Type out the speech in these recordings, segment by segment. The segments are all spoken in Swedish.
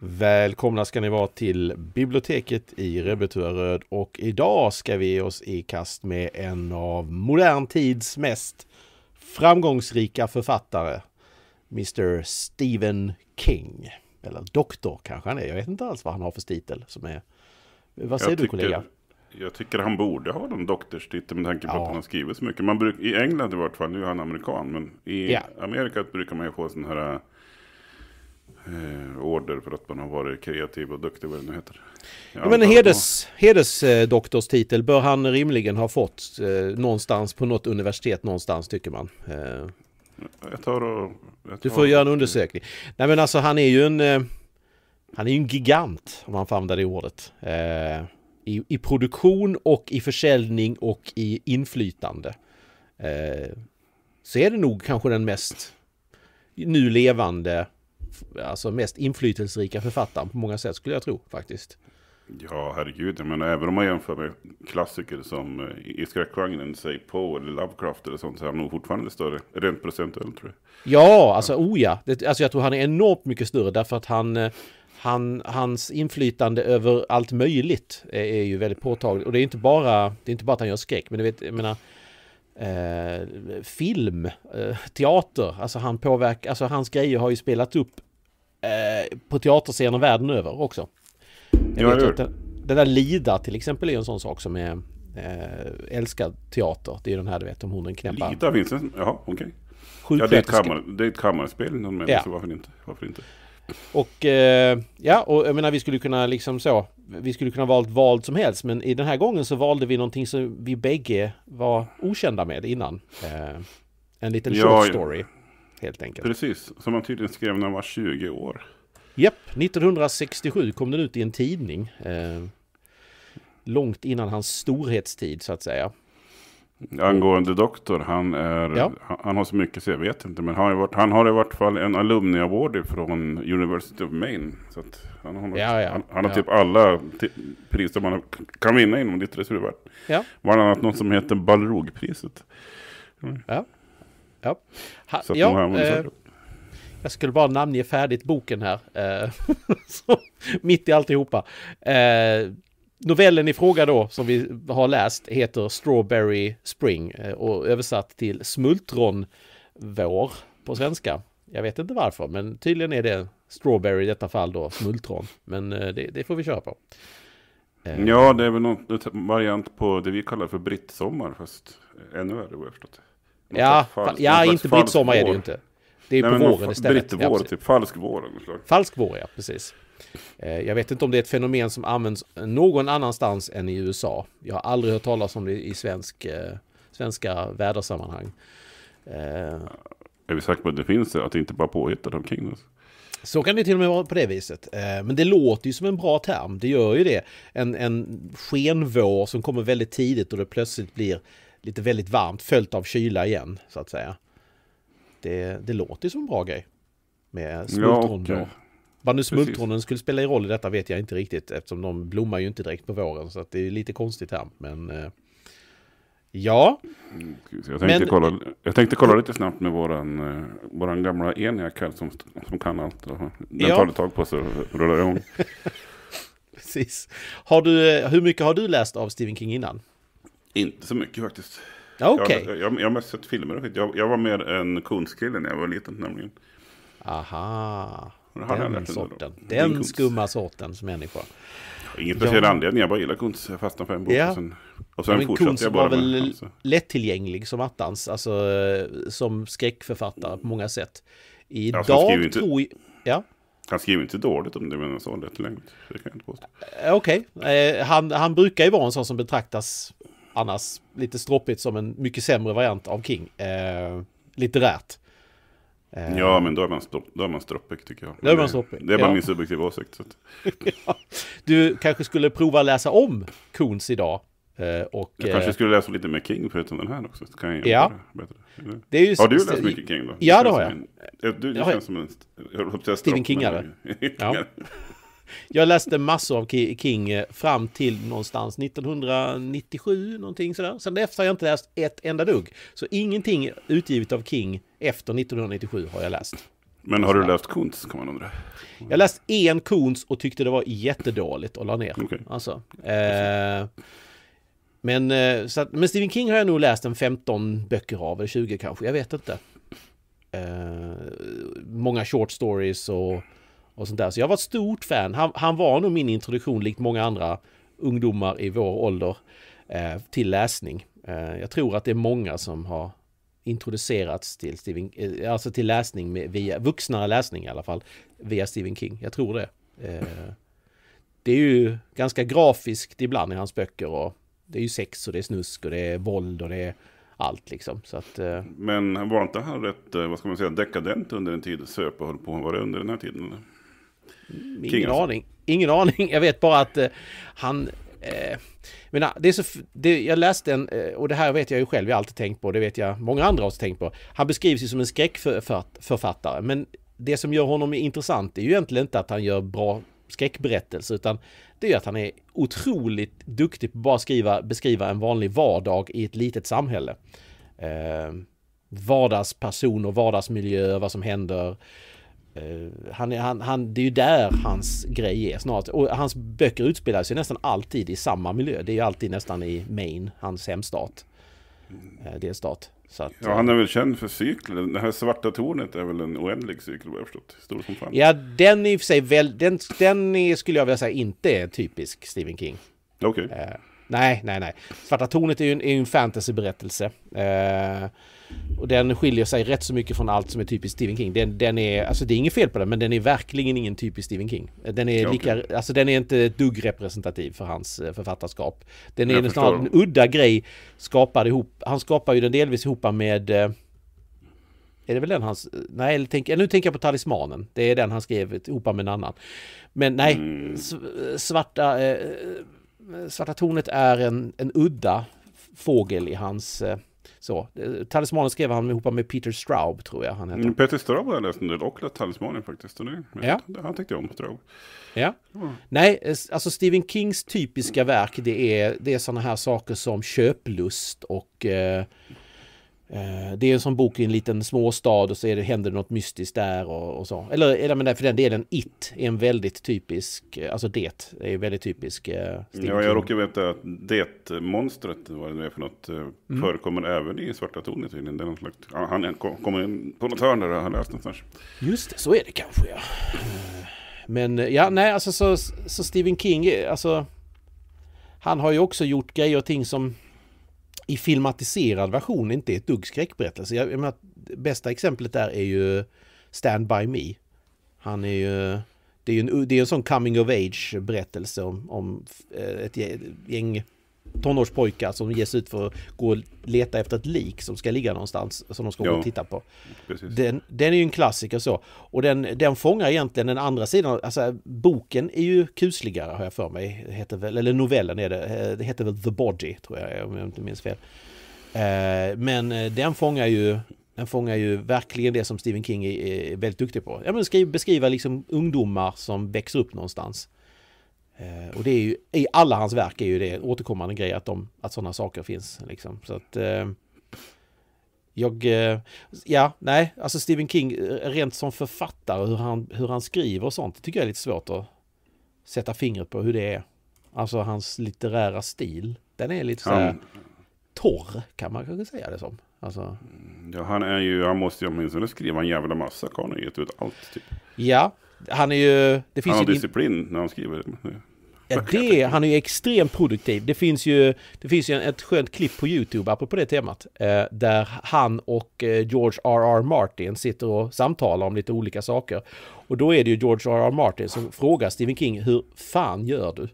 Välkomna ska ni vara till biblioteket i Rebbetuaröd och idag ska vi ge oss i kast med en av modern tids mest framgångsrika författare. Mr Stephen King. Eller doktor kanske han är. Jag vet inte alls vad han har för titel. Som är... Vad säger jag du tycker, kollega? Jag tycker han borde ha den doktorstitel med tanke på ja. att han har skrivit så mycket. Man bruk, I England i vart fall, nu är han amerikan, men i ja. Amerika brukar man ju få sådana här eh, order för att man har varit kreativ och duktig, vad det nu heter. Jag men en heders, hedersdoktorstitel eh, bör han rimligen ha fått eh, någonstans på något universitet någonstans tycker man. Eh, jag tar och, jag tar du får och... göra en undersökning. Nej men alltså han är ju en, eh, han är ju en gigant om man får använda det ordet. Eh, I, i, produktion och i försäljning och i inflytande. Eh, så är det nog kanske den mest nu levande alltså mest inflytelserika författaren på många sätt skulle jag tro faktiskt. Ja, herregud. Men även om man jämför med klassiker som eh, i skräckgenren, säg Poe eller Lovecraft eller sånt, så är han nog fortfarande större, rent procentuellt tror jag. Ja, alltså oh alltså jag tror han är enormt mycket större därför att han, eh, han, hans inflytande över allt möjligt är, eh, är ju väldigt påtagligt. Och det är inte bara, det är inte bara att han gör skräck, men du vet, jag menar, eh, film, eh, teater. Alltså, han påverkar, alltså hans grejer har ju spelat upp eh, på teaterscener världen över också. Jag vet ja, den, den där Lida till exempel är en sån sak som är eh, älskad teater. Det är den här du vet om hon är en knäppar. Lida finns det? Jaha, okej. Okay. Ja, det är ett, kammar, det kammarspel. Någon menar, ja. så varför inte? Varför inte? Och eh, ja, och jag menar vi skulle kunna liksom så Vi skulle kunna valt vad som helst men i den här gången så valde vi någonting som vi bägge var okända med innan. Eh, en liten ja, short story. Helt enkelt. Precis, som man tydligen skrev när man var 20 år. Japp, 1967 kom den ut i en tidning. Eh, långt innan hans storhetstid så att säga. Angående doktor, han, är, ja. han har så mycket så jag vet inte. Men han har, varit, han har i vart fall en alumni-award från University of Maine. Så han har, något, ja, ja. Han, han har typ alla priser man kan vinna inom litteraturvärlden. Ja. Bland annat något som heter Balrogpriset. Mm. Ja. ja. Ha, så ja, eh, jag skulle bara namnge färdigt boken här. Eh, mitt i alltihopa. Eh, novellen i fråga då, som vi har läst, heter Strawberry Spring eh, och översatt till smultronvår på svenska. Jag vet inte varför, men tydligen är det Strawberry i detta fall då, smultron. Men eh, det, det får vi köra på. Eh. Ja, det är väl någon typ variant på det vi kallar för brittsommar, fast ännu värre vad jag förstått. ja, falsk, ja inte brittsommar är det ju inte. Det är Nej, på våren istället. Brittvår, ja, typ falsk vår. Falsk vår, ja, precis. Eh, jag vet inte om det är ett fenomen som används någon annanstans än i USA. Jag har aldrig hört talas om det i svensk, eh, svenska vädersammanhang. Eh, är vi säkra på att det finns det? Att det inte bara påhittat omkring oss? Så kan det till och med vara på det viset. Men det låter ju som en bra term. Det gör ju det. En, en skenvår som kommer väldigt tidigt och det plötsligt blir lite väldigt varmt följt av kyla igen så att säga. Det, det låter ju som en bra grej. Med smultronvår. Ja, okay. Vad nu smultronen skulle spela i roll i detta vet jag inte riktigt eftersom de blommar ju inte direkt på våren så att det är lite konstigt här. Men eh, ja. Mm, jag tänkte, men, kolla, jag tänkte kolla lite snabbt med våran, eh, våran gamla enjack här som, som kan allt. Den ja. tar ett tag på sig och rullar igång. Precis. Har du, eh, hur mycket har du läst av Stephen King innan? Inte så mycket faktiskt. Okay. Jag, har mest sett filmer och skit. Jag, jag var mer en konskille när jag var liten nämligen. Aha den sorten. Den skumma sortens människa. Ingen speciell ja. anledning, jag bara gillar Kuntz. Jag fastnade för en bok. Ja. Och sen, och sen ja, fortsatte Kuntz jag bara var väl alltså. lättillgänglig som attans, alltså som skräckförfattare på många sätt. Alltså, Idag ja, tror jag... Ja. Han skriver inte dåligt om det menar så lättillgängligt. Det kan jag inte påstå. Eh, okej, okay. Eh, han, han brukar ju vara en sån som betraktas annars lite stroppigt som en mycket sämre variant av King. Eh, litterärt. Eh, ja, men då är man, stopp, då är man stroppig tycker jag. Då är man stroppig. Det är bara ja. min subjektiva åsikt. ja. Du kanske skulle prova läsa om Koons idag. Eh, och, jag kanske eh, skulle läsa lite mer King förutom den här också. kan jag ja. bättre. Det är ju har du läst mycket King då? Ja, det har jag. En, du det känns jag. som en, jag Stephen King-are. ja jag läste massor av King eh, fram till någonstans 1997, någonting sådär. Sen efter har jag inte läst ett enda dugg. Så ingenting utgivet av King efter 1997 har jag läst. Men har du läst Kuntz kan man undra? Jag läste en Kuntz och tyckte det var jättedåligt och la ner. Okay. Alltså, eh, men, eh, så att, men Stephen King har jag nog läst en 15 böcker av, eller 20 kanske, jag vet inte. Eh, många short stories och och sånt där. Så jag var ett stort fan. Han, han var nog min introduktion, likt många andra ungdomar i vår ålder, eh, till läsning. Eh, jag tror att det är många som har introducerats till, Stephen, eh, alltså till läsning med, via, vuxnare läsning i alla fall, via Stephen King. Jag tror det. Eh, det är ju ganska grafiskt ibland i hans böcker och det är ju sex och det är snusk och det är våld och det är allt liksom. Så att, eh, Men var inte han rätt, eh, vad ska man säga, dekadent under en tid? Söp och höll på. Var det under den här tiden? Eller? Ingen aning. Ingen aning. Jag vet bara att eh, han... Eh, men, ah, det är så, det, jag läste en, eh, och det här vet jag ju själv, jag har alltid tänkt på, det vet jag många andra har tänkt på. Han beskrivs ju som en skräckförfattare, men det som gör honom intressant är ju egentligen inte att han gör bra skräckberättelser, utan det är att han är otroligt duktig på att bara skriva, beskriva en vanlig vardag i ett litet samhälle. Eh, vardagspersoner, vardagsmiljö, vad som händer. Eh, han, han, han, det är ju där hans grej är snart. Och hans böcker utspelar sig nästan alltid i samma miljö. Det är ju alltid nästan i Maine, hans hemstat. Eh, delstat. Så att, ja, han eh, är väl känd för cykler. Det här svarta tornet är väl en oändlig cykel vad jag förstått. Stor som fan. Ja, den i och för sig väl, den, den är, skulle jag vilja säga inte är typisk Stephen King. Okej. Okay. Eh, nej, nej, nej. Svarta tornet är ju en, en fantasyberättelse. Eh, och den skiljer sig rätt så mycket från allt som är typiskt Stephen King. Den, den är, alltså det är inget fel på den, men den är verkligen ingen typisk Stephen King. Den är, lika, alltså den är inte ett dugg representativ för hans eh, författarskap. Den är snarare en udda grej skapad ihop. Han skapar ju den delvis ihop med eh, är det väl den hans... Nej, tänk, nu tänker jag på Talismanen. Det är den han skrev ihop med en annan. Men nej, mm. Eh, svarta, svarta tornet är en, en udda fågel i hans så, eh, talismanen skrev han ihop med Peter Straub tror jag han hette. Mm, Peter Straub har jag läst en del och talismanen faktiskt. Och ja. det, han tyckte jag om, Straub. Ja. Mm. Nej, alltså Stephen Kings typiska verk det är, det är sådana här saker som köplust och eh, Eh, det är en sån bok i en liten småstad och så är det, händer något mystiskt där och, och så. Eller, eller men för den delen, It är en väldigt typisk, eh, alltså det är en väldigt typisk eh, Ja, jag råkar veta att det-monstret, vad det nu är för något, eh, mm. förekommer även i Svarta tornet tydligen. Det är någon slags, han kommer in på något hörn där han läst någonstans. Just det, så är det kanske ja. Men ja, nej, alltså så, så Stephen King, alltså han har ju också gjort grejer och ting som i filmatiserad version inte är ett dugg skräckberättelse. Jag, jag menar, bästa exemplet där är ju Stand By Me. Han är ju... Det är ju en, det är en sån coming of age berättelse om, om eh, ett gäng tonårspojkar som ges ut för att gå och leta efter ett lik som ska ligga någonstans som de ska gå och titta på. Den, den är ju en klassiker så. Och den, den fångar egentligen den andra sidan. Alltså boken är ju kusligare har jag för mig. Heter väl, eller novellen är det. Eh, det heter väl The Body tror jag om jag inte minns fel. Eh, men eh, den fångar ju den fångar ju verkligen det som Stephen King är väldigt duktig på. Ja, men beskriva liksom ungdomar som växer upp någonstans. Eh, och det är ju, i alla hans verk är ju det återkommande grej att, att sådana saker finns. Liksom. Så att, eh, jag, eh, ja, nej, alltså Stephen King eh, rent som författare, hur han, hur han skriver och sånt, tycker jag är lite svårt att sätta fingret på hur det är. Alltså hans litterära stil, den är lite så här torr, kan man kanske säga det som. Alltså, mm, ja, han är ju, han måste ju åtminstone skriva en jävla massa, han har gett ut allt typ. Ja, han är ju... Det finns han har ju disciplin när han skriver. Ja, det, han är ju extremt produktiv. Det finns ju, det finns ju ett skönt klipp på YouTube, apropå det temat, eh, där han och eh, George R.R. Martin sitter och samtalar om lite olika saker. Och då är det ju George R.R. Martin som frågar Stephen King, hur fan gör du?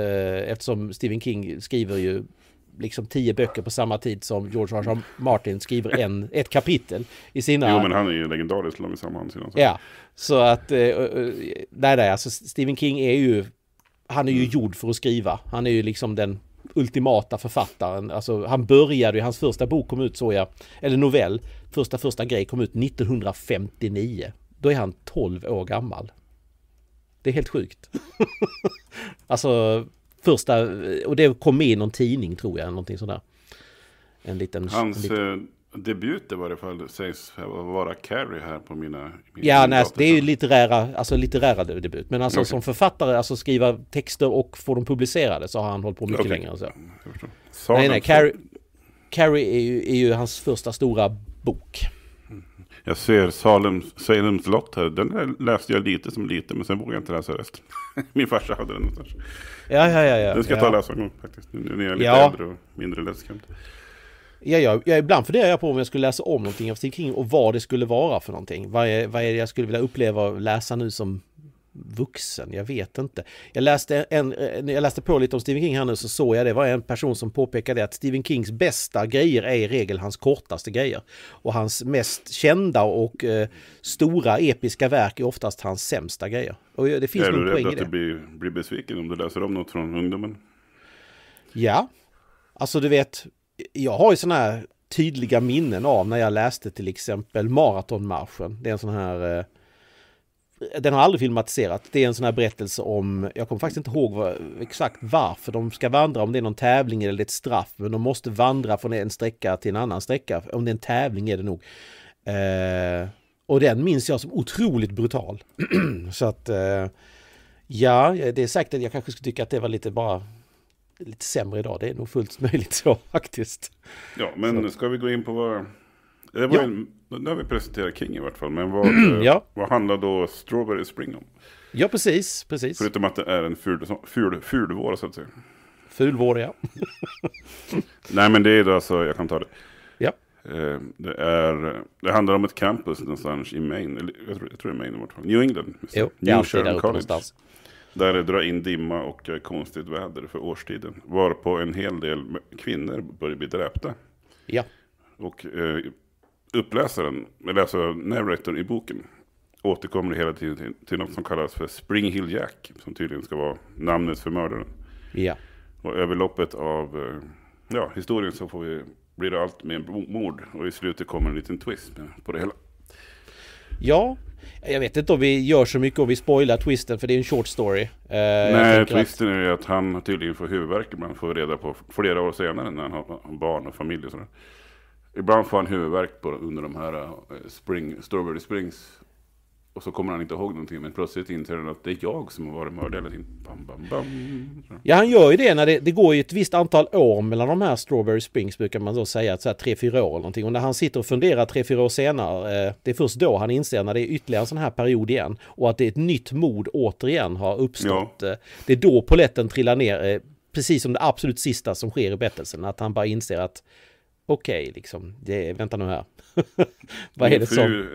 Eh, eftersom Stephen King skriver ju liksom tio böcker på samma tid som George R.R. Martin skriver en, ett kapitel i sina... Jo, men han är ju legendariskt långsam å andra Ja, så att... Nej, nej, alltså Stephen King är ju han är ju mm. gjord för att skriva. Han är ju liksom den ultimata författaren. Alltså, han började ju, hans första bok kom ut såg jag, eller novell, första första grej kom ut 1959. Då är han 12 år gammal. Det är helt sjukt. alltså första, och det kom med i någon tidning tror jag, någonting sådär. En liten... Hans, en liten... Eh, debut var det fall sägs vara Carrie här på mina... mina ja, nej, det är ju liksom. litterära, alltså litterära debut. Men alltså okay. som författare, alltså skriva texter och få dem publicerade så har han hållit på mycket okay. längre. Så. Alltså. Nej, nej, Carrie, Carrie är, ju, är ju hans första stora bok. Jag ser Salem, Salems lott här. Den läste jag lite som lite, men sen vågade jag inte läsa resten. Min farsa hade den någonstans. Ja, ja, ja. ja den ska jag ta och läsa en gång faktiskt. Nu när jag är lite ja. äldre och mindre lättskrämd. Ja, jag, jag, ibland funderar jag på om jag skulle läsa om någonting av Stephen King och vad det skulle vara för någonting. Vad är, vad är det jag skulle vilja uppleva och läsa nu som vuxen? Jag vet inte. Jag läste, en, när eh, jag läste på lite om Stephen King här nu så såg jag det var en person som påpekade att Stephen Kings bästa grejer är i regel hans kortaste grejer. Och hans mest kända och eh, stora episka verk är oftast hans sämsta grejer. Och eh, det finns nog poäng i det. Är du rädd att du blir, blir besviken om du läser om något från ungdomen? Ja, alltså du vet jag har ju sådana här tydliga minnen av när jag läste till exempel Maratonmarschen. Det är en sån här... Eh, den har aldrig filmatiserat. Det är en sån här berättelse om, jag kommer faktiskt inte ihåg vad, exakt varför de ska vandra, om det är någon tävling eller ett straff, men de måste vandra från en sträcka till en annan sträcka. Om det är en tävling är det nog. Eh, och den minns jag som otroligt brutal. Så att... Eh, ja, det är säkert att jag kanske skulle tycka att det var lite bara lite sämre idag. Det är nog fullt möjligt så faktiskt. Ja, men så. ska vi gå in på vad... Det var ja. en, nu har vi presenterat King i vart fall, men vad, ja. vad handlar då Strawberry Spring om? Ja, precis. precis. Förutom att det är en ful, ful, fulvår, så att säga. Fulvår, ja. Nej, men det är då alltså, jag kan ta det. Ja. Eh, det, är, det handlar om ett campus någonstans i Maine, eller jag tror, jag tror det är Maine i vart fall. New England. Jo, New det är alltid där uppe någonstans. Där det drar in dimma och eh, konstigt väder för årstiden. Varpå en hel del kvinnor börjar bli dräpta. Ja. Och eh, uppläsaren, eller alltså narratorn i boken, återkommer hela tiden till, till något som kallas för Spring Hill Jack. Som tydligen ska vara namnet för mördaren. Ja. Och över loppet av eh, ja, historien så får vi, blir det allt mer mord. Och i slutet kommer en liten twist på det hela. Ja, jag vet inte om vi gör så mycket om vi spoilar twisten för det är en short story. Uh, Nej, twisten att... är ju att han tydligen får huvudvärk ibland får reda på flera år senare när han har barn och familj och sådär. Ibland får han huvudvärk på, under de här eh, Spring, Strawberry Springs och så kommer han inte ihåg någonting, men plötsligt inser han att det är jag som har varit mördare Bam, bam, bam. Ja, han gör ju det när det, det går ju ett visst antal år mellan de här Strawberry Springs, brukar man då säga, så här, tre, fyra år eller någonting. Och när han sitter och funderar tre, fyra år senare, eh, det är först då han inser när det är ytterligare en sån här period igen och att det är ett nytt mord återigen har uppstått. Ja. Eh, det är då poletten trillar ner, eh, precis som det absolut sista som sker i berättelsen, att han bara inser att okej, okay, liksom, det, vänta nu här. Vad är det som...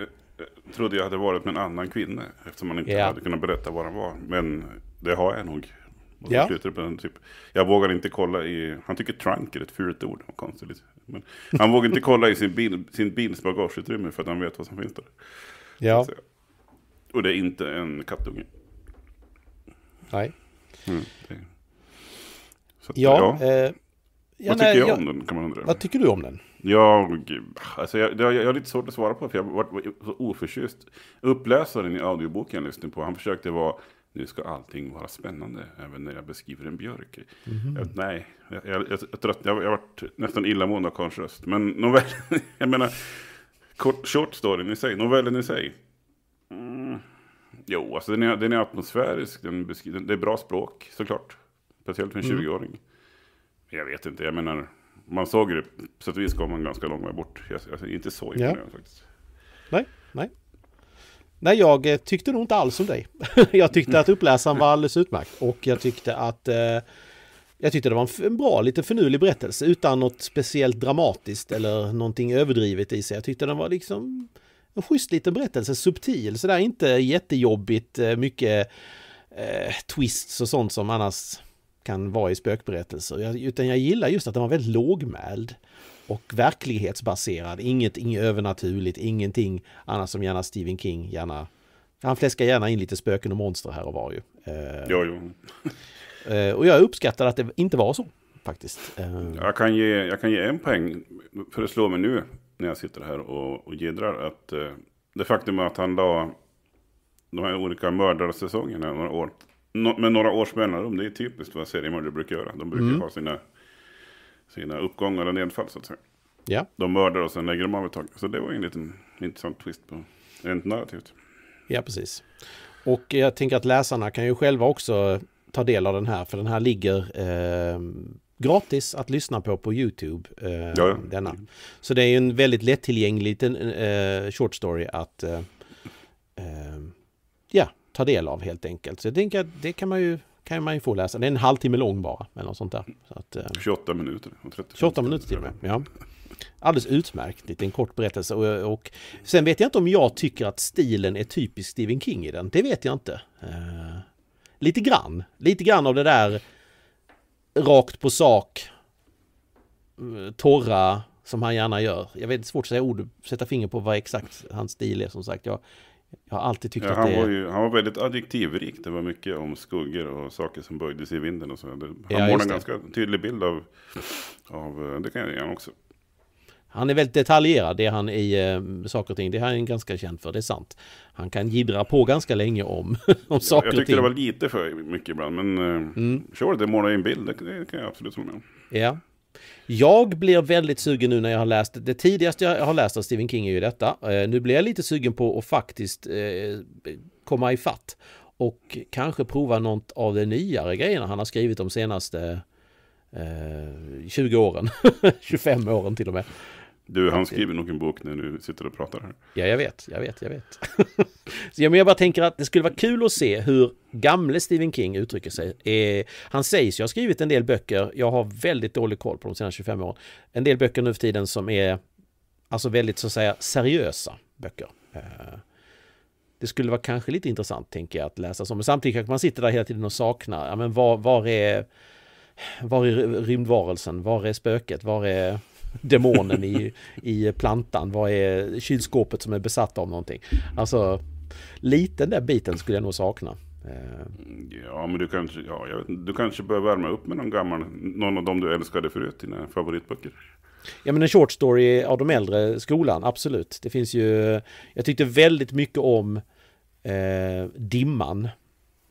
Eh, trodde jag hade varit med en annan kvinna. Eftersom man inte yeah. hade kunnat berätta var han var. Men det har jag nog. Och ja. slutar på den typ. Jag vågar inte kolla i... Han tycker trunk är ett fult ord. Konstigt. Men han vågar inte kolla i sin, bil, sin bils bagageutrymme för att han vet vad som finns där. Ja. Och det är inte en kattunge. Nej. Mm, det... att, ja, ja. Eh, Ja, vad tycker nej, jag, jag, om den? Kan man undra. Vad tycker du om den? Jag, alltså jag, jag, jag har lite svårt att svara på för jag var så oförtjust. Uppläsaren i audioboken jag lyssnade på, han försökte vara nu ska allting vara spännande, även när jag beskriver en björk. Mm -hmm. jag, nej, jag, jag, jag, trött, jag, jag varit nästan illamående av Karls röst. Men novellen, jag menar, kort, short storyn i sig, novellen i sig. Mm, jo, alltså den är, den är atmosfärisk, den, den det är bra språk såklart. Speciellt för en 20-åring. Mm jag vet inte, jag menar, man såg det, på sätt och vis kom man ganska långt bort. Jag, alltså, inte så imponerad ja. faktiskt. Nej, nej. Nej, jag eh, tyckte nog inte alls om dig. jag tyckte att uppläsaren var alldeles utmärkt och jag tyckte att eh, jag tyckte det var en, bra, lite finurlig berättelse utan något speciellt dramatiskt eller någonting överdrivet i sig. Jag tyckte den var liksom en schysst liten berättelse, subtil sådär, inte jättejobbigt, eh, mycket eh, twists och sånt som annars kan vara i spökberättelser. Jag, utan jag gillar just att den var väldigt lågmäld och verklighetsbaserad. Inget, inget övernaturligt, ingenting annat som gärna Stephen King gärna... Han fläskar gärna in lite spöken och monster här och var ju. Eh, jo, jo. Eh, och jag uppskattar att det inte var så faktiskt. Eh, jag, kan ge, jag kan ge en poäng, för det slår mig nu när jag sitter här och, och gidrar, att eh, det faktum att han la de här olika mördarsäsongerna några år no, med några års mellanrum. Det är typiskt vad seriemördare brukar göra. De brukar mm. ha sina, sina uppgångar och nedfall så att säga. Ja. De mördar och sen lägger de av ett tag. Så det var en liten intressant twist på rent narrativt. Ja, precis. Och jag tänker att läsarna kan ju själva också ta del av den här, för den här ligger eh, gratis att lyssna på på YouTube. Eh, ja, ja. Denna. Så det är ju en väldigt lättillgänglig liten eh, short story att eh, ehm, ja, ta del av helt enkelt. Så jag tänker att det kan man ju, kan man ju få läsa. Det är en halvtimme lång bara, eller något sånt där. Så att, 28 eh, minuter. 28 minuter till och med, ja. Alldeles utmärkt, Det är en kort berättelse. Och, och, sen vet jag inte om jag tycker att stilen är typisk Stephen King i den. Det vet jag inte. Eh, lite grann, lite grann av det där rakt på sak, eh, torra, som han gärna gör. Jag vet, det är svårt att säga ord, sätta finger på vad exakt hans stil är som sagt. Jag jag har alltid tyckt ja, att det var ju, Han var väldigt adjektivrik. Det var mycket om skuggor och saker som böjde sig i vinden och så. han ja, målade en ganska tydlig bild av, av eh, det kan jag göra också. Han är väldigt detaljerad, det är han i eh, saker och ting. Det är han ganska känd för, det är sant. Han kan gidra på ganska länge om, om saker och ting. Jag tyckte det var lite för mycket ibland, men eh, mm. sure, det målar en bild, det, det kan jag absolut hålla med om. Ja. Jag blir väldigt sugen nu när jag har läst, det tidigaste jag har läst av Stephen King är ju detta. Eh, nu blir jag lite sugen på att faktiskt eh, komma ifatt och kanske prova något av de nyare grejerna han har skrivit de senaste 20 eh, åren, 25 åren till och med. Du, han skriver nog en bok när du sitter och pratar här. Ja, jag vet, jag vet, jag vet. så, ja, men jag bara tänker att det skulle vara kul att se hur gamle Stephen King uttrycker sig. Eh, han sägs ju ha skrivit en del böcker, jag har väldigt dålig koll på de senaste 25 åren. En del böcker nu för tiden som är alltså väldigt så att säga seriösa böcker. Eh, det skulle vara kanske lite intressant, tänker jag, att läsa så. Men samtidigt kanske man sitter där hela tiden och saknar, ja men var, var är var är rymdvarelsen? Var är spöket? Var är demonen i, i plantan? Vad är kylskåpet som är besatt av någonting? Alltså, lite den där biten skulle jag nog sakna. Eh. Ja, men du kanske, ja, jag vet, du kanske bör värma upp med någon gammal, någon av dem du älskade förut, dina favoritböcker. Ja men en short story av de äldre skolan, absolut. Det finns ju, jag tyckte väldigt mycket om eh, Dimman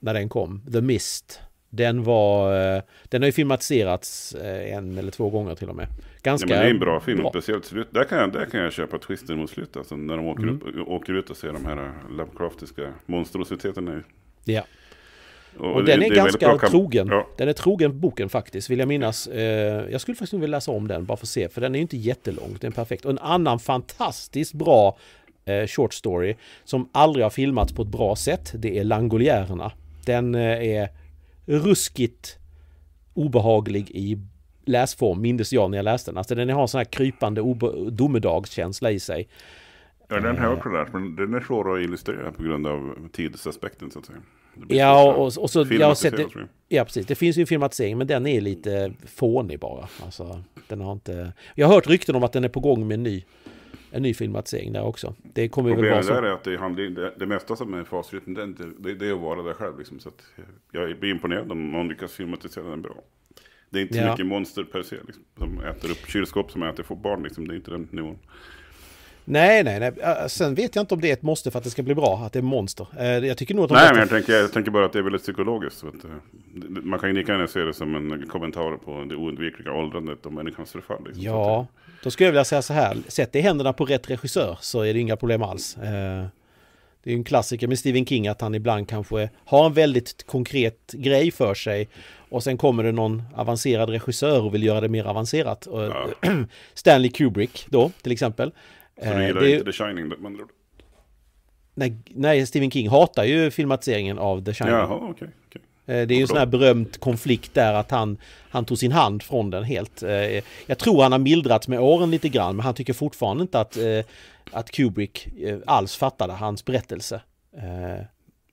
när den kom, The Mist. Den var, eh, den har ju filmatiserats eh, en eller två gånger till och med ganska... Ja, det är en bra film, bra. speciellt slut. Där kan, jag, där kan jag köpa twisten mot slutet. Alltså, när de åker, mm. upp, åker ut och ser de här eh, Lovecraftiska monstrositeterna. Ja. Och, och den är, är ganska trogen. Ja. Den är trogen boken faktiskt, vill jag minnas. Eh, jag skulle faktiskt vilja läsa om den bara för att se, för den är ju inte jättelång. Den är perfekt. Och en annan fantastiskt bra eh, short story som aldrig har filmats på ett bra sätt, det är Langoljärerna. Den är ruskigt obehaglig i läsform, mindes jag när jag läste den. Alltså den har en sån här krypande domedagskänsla i sig. Ja, den har jag eh. också lärt men den är svår att illustrera på grund av tidsaspekten så att säga. Ja, och, och så jag har sett det, Ja, precis. Det finns ju en filmatisering, men den är lite fånig bara. Alltså, den har inte... Jag har hört rykten om att den är på gång med en ny, en ny filmatisering där också. Det kommer Problemet väl vara så... där är att det, handling, det, det mesta som är facit, det, det, det är att vara där själv. Liksom, så att jag blir imponerad om någon lyckas filmatisera den bra. Det är inte så ja. mycket monster per se, liksom, som äter upp kylskåp som äter får barn, liksom. det är inte den nivån. Nej, nej, nej. Äh, sen vet jag inte om det är ett måste för att det ska bli bra, att det är monster. Äh, jag tycker nog att de Nej, men jag tänker, jag tänker bara att det är väldigt psykologiskt. Äh, man kan ju lika gärna se det som en kommentar på det oundvikliga åldrandet och människans förfall. Liksom. Ja, då skulle jag vilja säga så här. Sätt det i händerna på rätt regissör så är det inga problem alls. Det är ju en klassiker med Stephen King att han ibland kanske har en väldigt konkret grej för sig och sen kommer det någon avancerad regissör och vill göra det mer avancerat. Ja. Stanley Kubrick då, till exempel. Så du eh, gillar det, inte The Shining med andra ord? Nej, nej, Stephen King hatar ju filmatiseringen av The Shining. Jaha, okej. Okay, okay. Eh, det är ju en sån här berömt konflikt där att han, han tog sin hand från den helt. Eh, jag tror han har mildrats med åren lite grann men han tycker fortfarande inte att, att Kubrick alls fattade hans berättelse.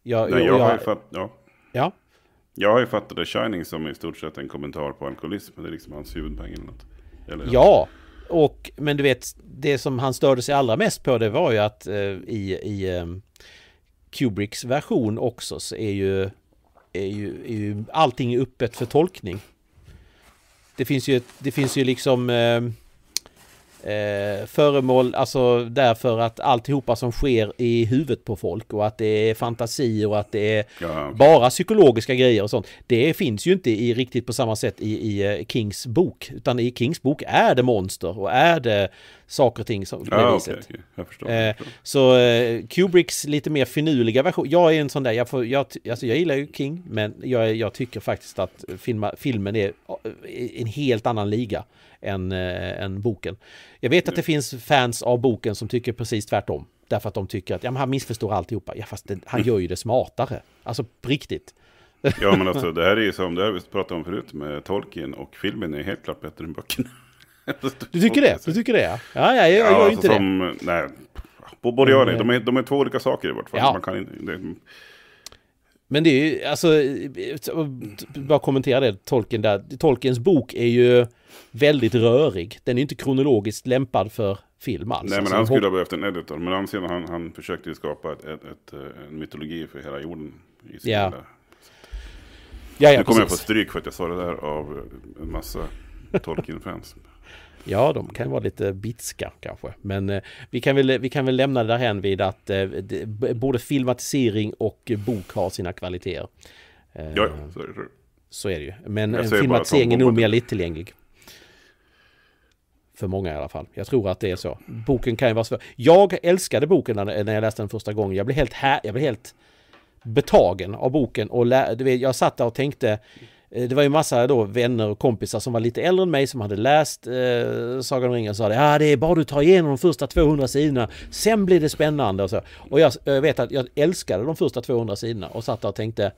Jag, Nej, jag, jag, jag ja. ja. Jag har ju fattat The Shining som i stort sett en kommentar på alkoholism. Det är liksom hans huvudpoäng eller något. Eller, ja, och, men du vet, det som han störde sig allra mest på det var ju att eh, i, i eh, Kubricks version också så är ju, är ju, är ju allting öppet för tolkning. Det finns ju, det finns ju liksom eh, eh, föremål, alltså därför att alltihopa som sker i huvudet på folk och att det är fantasi och att det är ja. bara psykologiska grejer och sånt. Det finns ju inte i riktigt på samma sätt i, i eh, Kings bok, utan i Kings bok är det monster och är det saker och ting så, på det ah, viset. Okay, Jag förstår, eh, jag förstår. så eh, Kubricks lite mer finurliga version. Jag är en sån där, jag, får, jag, alltså, jag gillar ju King, men jag, jag tycker faktiskt att filma, filmen är eh, en helt annan liga än, äh, än boken. Jag vet att det mm. finns fans av boken som tycker precis tvärtom. Därför att de tycker att ja, han missförstår alltihopa. Ja, fast det, han gör ju det smartare. Alltså riktigt. Ja, men alltså det här är ju som det här vi pratade om förut med Tolkien och filmen är helt klart bättre än böckerna. du tycker det? Du tycker det? Ja, ja jag, jag ja, gör alltså inte som, det. Nej, både och mm. de, är, de är två olika saker i vart fall. Ja. Man kan, det, men det är ju, alltså, bara kommentera det, Tolkien där. Tolkiens bok är ju väldigt rörig. Den är inte kronologiskt lämpad för film alls. Nej, men alltså, han skulle ha behövt en editor. Men han, han, han försökte ju skapa ett, ett, ett, eh, en mytologi för hela jorden. I sin ja. Ja, ja, nu kommer jag få stryk för att jag sa det där av en massa Tolkien-fans. Ja, de kan vara lite bitska kanske. Men eh, vi, kan väl, vi kan väl lämna det därhän vid att eh, det, både filmatisering och bok har sina kvaliteter. Eh, ja, så är det. Så är det ju. Men filmatiseringen är nog mer lättillgänglig. För många i alla fall. Jag tror att det är så. Boken kan ju vara svår. Jag älskade boken när, när jag läste den första gången. Jag blev helt, här, jag blev helt betagen av boken. Och lä, du vet, jag satt där och tänkte Eh, det var ju massa då vänner och kompisar som var lite äldre än mig som hade läst eh, Sagan om ringen och sa det, ja det är bara du tar igenom de första 200 sidorna, sen blir det spännande och så. Och jag, jag vet att jag älskade de första 200 sidorna och satt där och tänkte,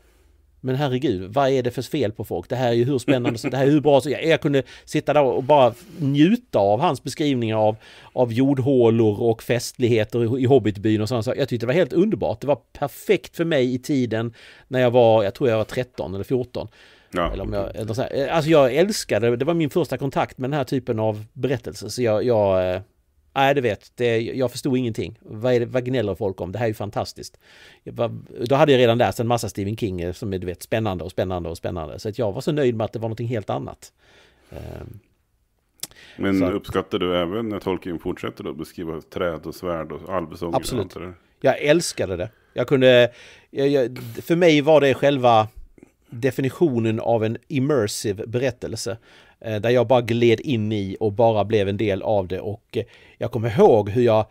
men herregud, vad är det för fel på folk? Det här är ju hur spännande, det här är hur bra så jag, jag kunde sitta där och bara njuta av hans beskrivningar av, av jordhålor och festligheter i Hobbitbyn och sådana saker. Jag tyckte det var helt underbart. Det var perfekt för mig i tiden när jag var, jag tror jag var 13 eller 14. Ja. Eller om jag, eller så här. Eh, alltså jag älskade, det var min första kontakt med den här typen av berättelser. Så jag, jag eh, nej du vet, det, jag förstod ingenting. Vad, är, vad gnäller folk om? Det här är ju fantastiskt. Var, då hade jag redan läst en massa Stephen King eh, som är du vet, spännande och spännande och spännande. Så att jag var så nöjd med att det var någonting helt annat. Ehm, Men så. uppskattar du även när Tolkien fortsätter att beskriva träd och svärd och alvesånger? Absolut. Och Jag älskade det. Jag kunde, jag, jag, för mig var det själva definitionen av en immersive berättelse. Eh, där jag bara gled in i och bara blev en del av det och eh, jag kommer ihåg hur jag,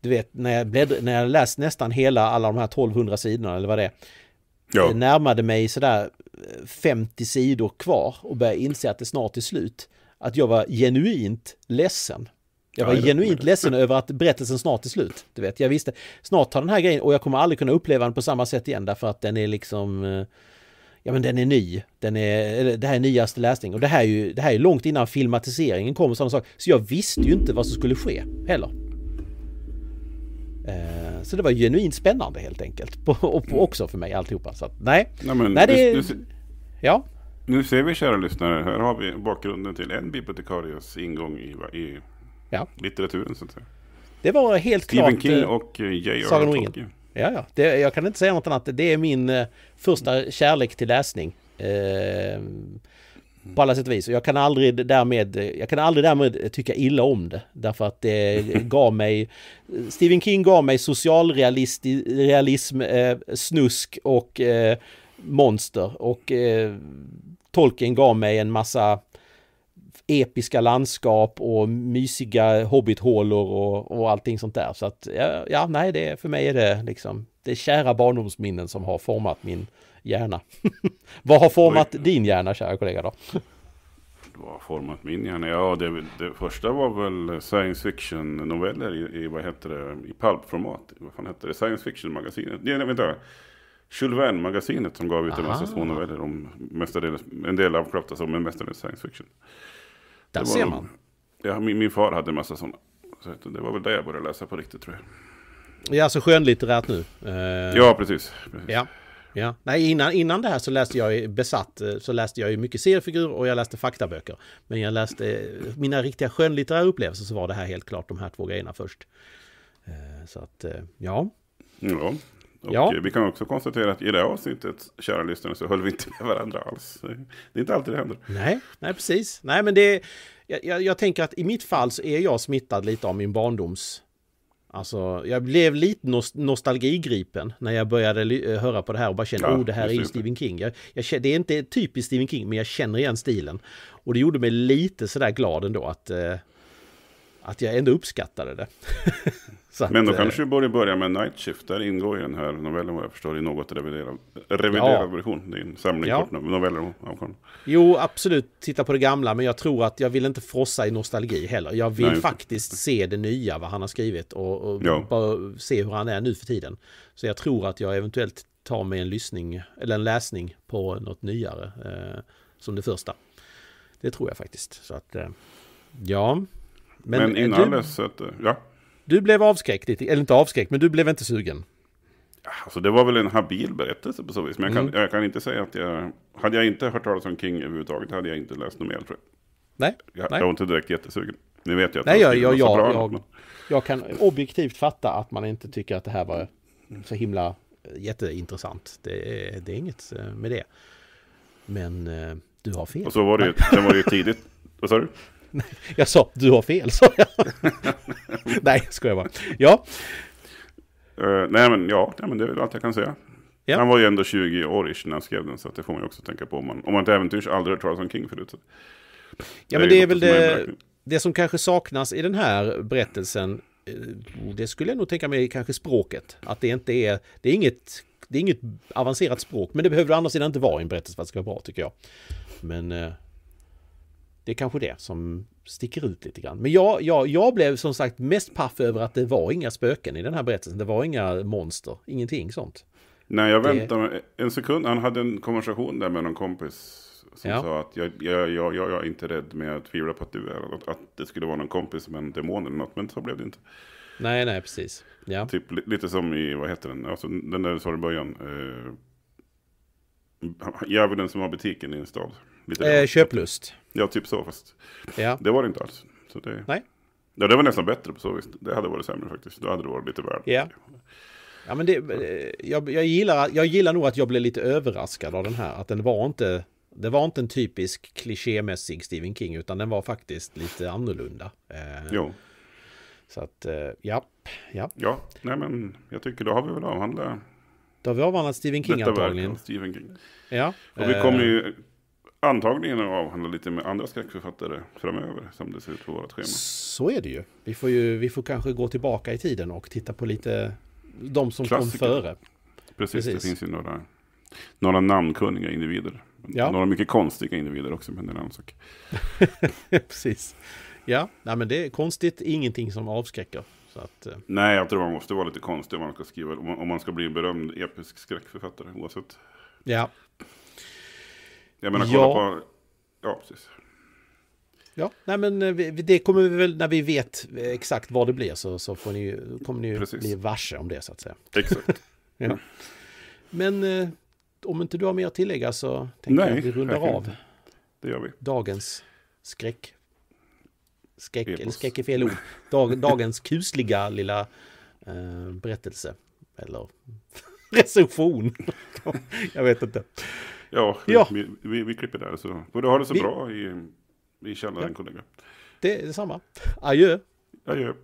du vet, när jag, bläddr- när jag läst nästan hela alla de här 1200 sidorna eller vad det är, ja. närmade mig sådär 50 eh, sidor kvar och började inse att det snart är slut. Att jag var genuint ledsen. Jag var ja, genuint det. ledsen över att berättelsen snart är slut. Du vet, jag visste, snart tar den här grejen och jag kommer aldrig kunna uppleva den på samma sätt igen därför att den är liksom ja men den är ny, den är, det här är nyaste läsning och det här är ju det här är långt innan filmatiseringen kom och sådana saker. Så jag visste ju inte vad som skulle ske heller. Eh, så det var genuint spännande helt enkelt. På, och på mm. också för mig alltihopa. Så att, nej. nej, men, nej det, nu, nu, ja. nu ser vi kära lyssnare, här har vi bakgrunden till en bibliotekarias ingång i, i ja. litteraturen. Så att säga. Det var helt Stephen klart Stephen King eh, och eh, J.R. Tolkien. Ja, ja. Det, jag kan inte säga något annat. Det är min eh, första kärlek till läsning. Eh, på alla sätt och vis. jag kan aldrig därmed, jag kan aldrig därmed tycka illa om det. Därför att det gav mig, Stephen King gav mig socialrealism, eh, snusk och eh, monster. Och eh, Tolkien gav mig en massa episka landskap och mysiga hobbithålor och, och allting sånt där. Så att ja, ja nej, det, för mig är det liksom det är kära barndomsminnen som har format min hjärna. Vad har format Oj. din hjärna, kära kollega då? Vad har format min hjärna? Ja, det, det första var väl science fiction-noveller i, i, vad heter det, i pulpformat. Vad fan hette det? Science fiction-magasinet? Nej, nej, vänta. Jules Verne-magasinet som gav ut en massa små noveller om mestadels, en del avkläppta som en mestadels science fiction. Där ser man. Ja, min, min far hade en massa sådana. Så det var väl det jag började läsa på riktigt tror jag. Ja, alltså skönlitterärt nu. Uh, ja, precis. precis. Ja. Ja. Nej, innan, innan det här så läste jag besatt, eh, så läste jag ju mycket seriefigurer och jag läste faktaböcker. Men jag läste, eh, mina riktiga skönlitterära upplevelser så var det här helt klart de här två grejerna först. Så att, ja. Ja. Och ja. Vi kan också konstatera att i det avsnittet, kära lyssnare, så höll vi inte med varandra alls. Det är inte alltid det händer. Nej, nej precis. Nej, men det, jag, jag, tänker att i mitt fall så är jag smittad lite av min barndoms... Alltså, jag blev lite nostalgigripen när jag började eh, höra på det här och bara kände, ja, oh, det här är ju Stephen King. Jag, jag, det är inte typiskt Stephen King, men jag känner igen stilen. Och det gjorde mig lite sådär glad ändå att eh, att jag ändå uppskattade det. att, men då kanske du eh, borde börja med Night Shift. Där ingår ju den här novellen vad jag förstår i något reviderad, reviderad ja. version. Det är en samling ja. noveller. Jo, absolut. Titta på det gamla. Men jag tror att jag vill inte frossa i nostalgi heller. Jag vill Nej, faktiskt inte. se det nya, vad han har skrivit. Och, och ja. bara se hur han är nu för tiden. Så jag tror att jag eventuellt tar mig en lyssning, eller en läsning på något nyare. Eh, som det första. Det tror jag faktiskt. Så att, eh, ja. Men, men innan eh, du, dess, att, eh, ja. Du blev avskräckt, eller inte avskräckt, men du blev inte sugen? Alltså det var väl en habil berättelse på så vis. Men jag kan, mm. jag kan inte säga att jag... Hade jag inte hört talas om King överhuvudtaget hade jag inte läst något mer. Nej. Jag, jag var inte direkt jättesugen. Nu vet jag att Nej, jag, jag, jag, bra, jag, men... jag kan objektivt fatta att man inte tycker att det här var så himla eh, jätteintressant. Det är, det är inget med det. Men du har fel. Och så var det ju, sen var det ju tidigt. Vad sa du? Nej, jag sa du har fel, sa jag. nej, jag skojar bara. Ja. Uh, nej, men ja, nej, men det är väl allt jag kan säga. Ja. Han var ju ändå 20 år när han skrev den, så det får man ju också tänka på. Om man, om man till äventyrs aldrig hört talas om King förut. Så. Ja, men det är, det är väl det, det som kanske saknas i den här berättelsen. Eh, det skulle jag nog tänka mig kanske språket. Att det inte är, det är inget det är inget avancerat språk, men det behöver å andra sidan inte vara i en berättelse för att det ska vara bra tycker jag. Men eh, det är kanske det som sticker ut lite grann. Men jag, jag, jag blev som sagt mest paff över att det var inga spöken i den här berättelsen. Det var inga monster, ingenting sånt. Nej, jag väntade det... en sekund. Han hade en konversation där med någon kompis som ja. sa att jag, jag, jag, jag, är inte rädd, men jag tvivlar på att du är att, att det skulle vara någon kompis med en demon eller något. Men så blev det inte. Nej, nej, precis. Ja. Typ lite som i, vad heter den, alltså, den där du i början. Eh, djävulen som har butiken i en stad. Lite eh, köplust. Ja, typ så fast. Ja. Det var det inte alls. Så det... Nej. Ja, det var nästan bättre på så vis. Det hade varit sämre faktiskt. Då hade det varit lite värre. Ja. Ja, men det, eh, jag, jag, gillar, jag gillar nog att jag blev lite överraskad av den här. Att den var inte, det var inte en typisk klichémässig Stephen King, utan den var faktiskt lite annorlunda. Eh, jo. Så att, ja, eh, ja. Ja, nej men jag tycker då har vi väl avhandlat. Då har vi avhandlat Stephen King antagligen. Stephen King. Ja. Och vi kommer ju antagligen att avhandla lite med andra skräckförfattare framöver som det ser ut på vårt schema. Så är det ju. Vi får, ju, vi får kanske gå tillbaka i tiden och titta på lite de som Klassiker. kom före. Precis, Precis, det finns ju några, några namnkunniga individer. Ja. Några mycket konstiga individer också, men det är en annan sak. Precis. Ja, nej, men det är konstigt, ingenting som avskräcker. Att, eh. nej, jag tror man måste vara lite konstig om man ska skriva, om man ska bli en berömd episk skräckförfattare oavsett. Ja, jag menar, kolla ja. på... Ja, precis. Ja, nej men eh, det kommer vi väl när vi vet eh, exakt vad det blir så, så får ni, kommer ni ju precis. bli varse om det så att säga. Exakt. ja. Men eh, om inte du har mer att tillägga så tänker nej, jag att vi rundar nej. av. Det gör vi. Dagens skräck. Skräck, Epos. eller skräck är fel ord. Dag, dagens kusliga lilla eh, berättelse. Eller recension. jag vet inte. Ja, ja. Vi, vi, vi, klipper där. Så får du har det så vi... bra i, i källaren, ja. kollega. Det är detsamma. Adjö. Adjö.